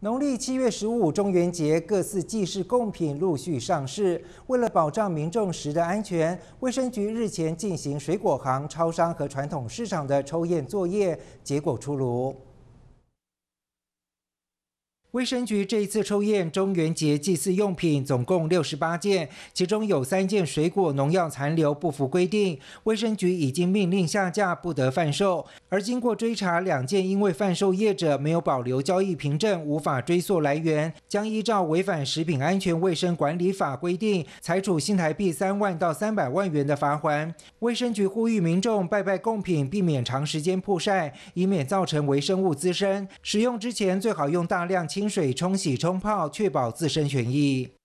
农历七月十五中元节，各寺祭祀贡品陆续上市。为了保障民众食的安全，卫生局日前进行水果行、超商和传统市场的抽验作业，结果出炉。卫生局这一次抽验中元节祭祀用品总共六十八件，其中有三件水果农药残留不符规定，卫生局已经命令下架，不得贩售。而经过追查，两件因为贩售业者没有保留交易凭证，无法追溯来源，将依照违反食品安全卫生管理法规定，裁处新台币三万到三百万元的罚款。卫生局呼吁民众拜拜贡品，避免长时间曝晒，以免造成微生物滋生。使用之前最好用大量。清水冲洗、冲泡，确保自身权益。